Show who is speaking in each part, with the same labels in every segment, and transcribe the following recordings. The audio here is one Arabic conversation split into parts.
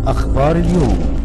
Speaker 1: أخبار اليوم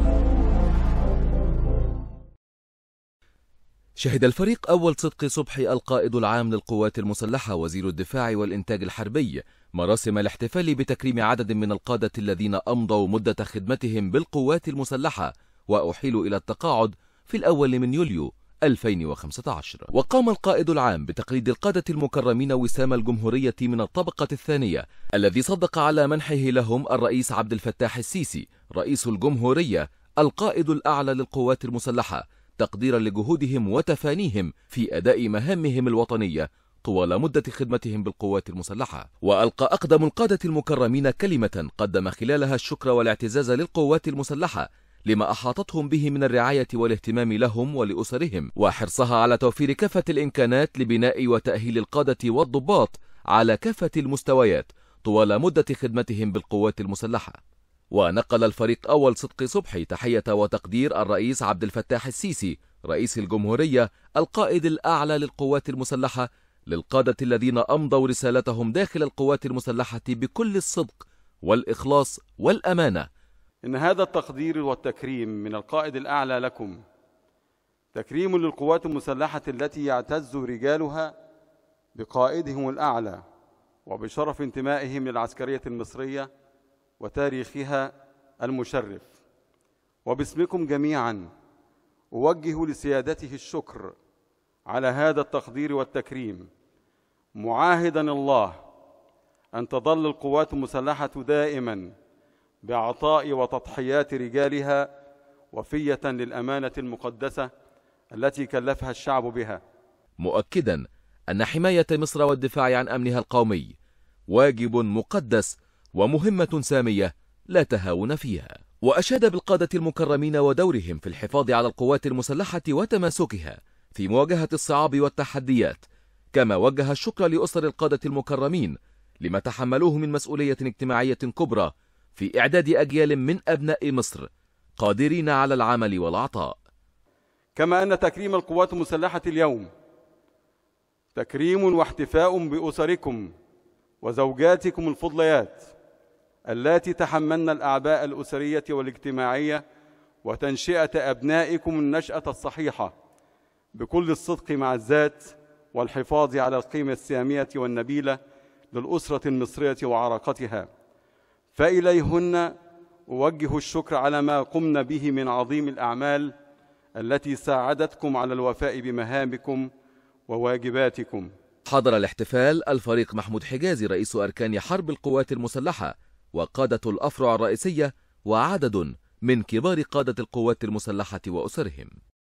Speaker 1: شهد الفريق أول صدق صبحي القائد العام للقوات المسلحة وزير الدفاع والإنتاج الحربي مراسم الاحتفال بتكريم عدد من القادة الذين أمضوا مدة خدمتهم بالقوات المسلحة وأحيلوا إلى التقاعد في الأول من يوليو 2015 وقام القائد العام بتقليد القادة المكرمين وسام الجمهورية من الطبقة الثانية الذي صدق على منحه لهم الرئيس عبد الفتاح السيسي رئيس الجمهورية القائد الأعلى للقوات المسلحة تقديرا لجهودهم وتفانيهم في أداء مهامهم الوطنية طوال مدة خدمتهم بالقوات المسلحة وألقى أقدم القادة المكرمين كلمة قدم خلالها الشكر والاعتزاز للقوات المسلحة لما أحاطتهم به من الرعاية والاهتمام لهم ولأسرهم وحرصها على توفير كافة الإمكانات لبناء وتأهيل القادة والضباط على كافة المستويات طوال مدة خدمتهم بالقوات المسلحة ونقل الفريق أول صدق صبحي تحية وتقدير الرئيس عبد الفتاح السيسي رئيس الجمهورية القائد الأعلى للقوات المسلحة للقادة الذين أمضوا رسالتهم داخل القوات المسلحة بكل الصدق
Speaker 2: والإخلاص
Speaker 1: والأمانة
Speaker 2: ان هذا التقدير والتكريم من القائد الاعلى لكم تكريم للقوات المسلحه التي يعتز رجالها بقائدهم الاعلى وبشرف انتمائهم للعسكريه المصريه وتاريخها المشرف وباسمكم جميعا اوجه لسيادته الشكر على هذا التقدير والتكريم معاهدا الله ان تظل القوات المسلحه دائما بعطاء وتضحيات رجالها وفيه للامانه المقدسه التي كلفها الشعب بها
Speaker 1: مؤكدا ان حمايه مصر والدفاع عن امنها القومي واجب مقدس ومهمه ساميه لا تهاون فيها واشاد بالقاده المكرمين ودورهم في الحفاظ على القوات المسلحه وتماسكها في مواجهه الصعاب والتحديات كما وجه الشكر لاسر القاده المكرمين لما تحملوه من مسؤوليه اجتماعيه كبرى في إعداد أجيال من أبناء مصر قادرين على العمل والعطاء
Speaker 2: كما أن تكريم القوات المسلحة اليوم تكريم واحتفاء بأسركم وزوجاتكم الفضليات اللاتي تحملن الأعباء الأسرية والاجتماعية وتنشئة أبنائكم النشأة الصحيحة بكل الصدق مع الذات والحفاظ على القيمة السامية والنبيلة للأسرة المصرية وعراقتها فإليهن أوجه الشكر على ما قمن به من عظيم الأعمال التي ساعدتكم على الوفاء بمهامكم وواجباتكم
Speaker 1: حضر الاحتفال الفريق محمود حجازي رئيس أركان حرب القوات المسلحة وقادة الأفرع الرئيسية وعدد من كبار قادة القوات المسلحة وأسرهم